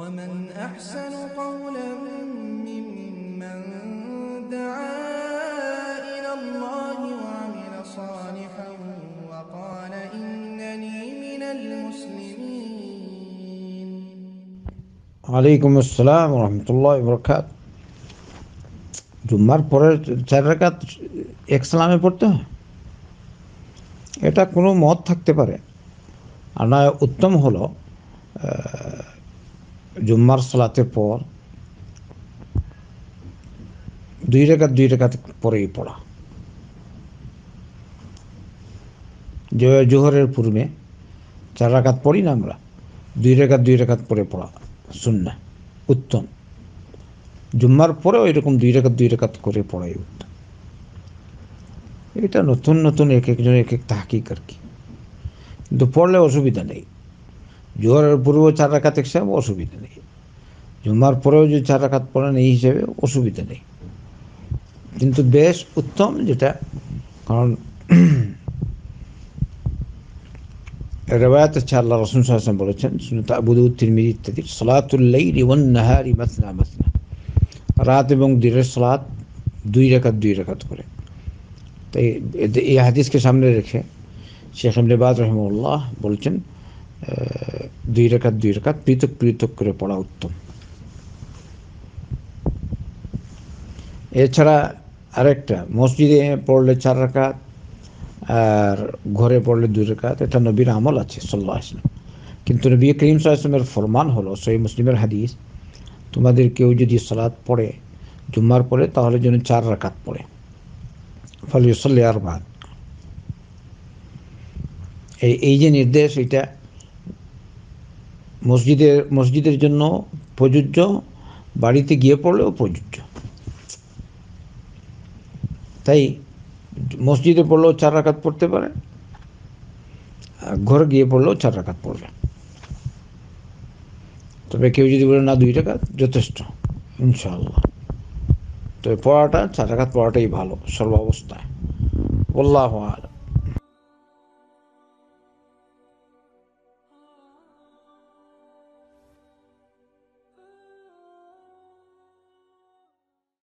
ومن أحسن قولا ممن دعا إلى الله وعمل صالحا وقال إنني من المسلمين عليكم السلام ورحمة الله وبركاته জুম্মার পরে চার রেখাত এক্সলামে পড়তে হয় এটা কোনো মত থাকতে পারে আর না উত্তম হলো জুম্মার সলাতে পর দুই রেখা দুই রেখাত পরেই পড়া জোহরের পূর্বে চার রাখাত পড়ি না আমরা দুই রেখা দুই রেখাত পরে পড়া না উত্তম জুম্মার পরে ওই রকম দুই রেখা দুই রেখাত করে পড়াই উত্তম এটা নতুন নতুন এক একজন এক এক তাহকিক আর কি কিন্তু পড়লে অসুবিধা নেই জোহরের পূর্বে চার রাখাত অসুবিধা নেই জুমার পরেও যদি চার রাখাত পড়েন এই হিসেবে অসুবিধা নেই কিন্তু বেশ উত্তম যেটা কারণ রেবায়াত হচ্ছে আল্লাহ রসুন সাহসান বলেছেন সুনতা আবুদুদ্দিরমির ইত্যাদি সলাতুল্লাই রিবন নাহারি মাসনা মাসনা রাত এবং দিনের সলাত দুই রেখাত দুই রেখাত করে তাই এই হাদিসকে সামনে রেখে শেখ ইমরেবাদ রহমুল্লাহ বলছেন দুই রেখাত দুই রেখাত পৃথক পৃথক করে পড়া উত্তম এছাড়া আরেকটা মসজিদে পড়লে চার রাকাত আর ঘরে পড়লে দুই রাকাত এটা নবীর আমল আছে সাল্লাহ আসলাম কিন্তু নবী করিম সাল্লাহামের ফরমান হলো সহি মুসলিমের হাদিস তোমাদের কেউ যদি সালাদ পড়ে জুম্মার পড়ে তাহলে যেন চার রাকাত পড়ে সল্লি আর বাদ এই এই যে নির্দেশ এটা মসজিদের মসজিদের জন্য প্রযোজ্য বাড়িতে গিয়ে পড়লেও প্রযোজ্য তাই মসজিদে পড়লেও চার রাকাত পড়তে পারে ঘরে গিয়ে পড়লেও চার রাকাত পড়বে তবে কেউ যদি বলে না দুই টাকা যথেষ্ট ইনশাআল্লাহ তবে পড়াটা চার রাকাত পড়াটাই ভালো সর্বাবস্থায় বললাম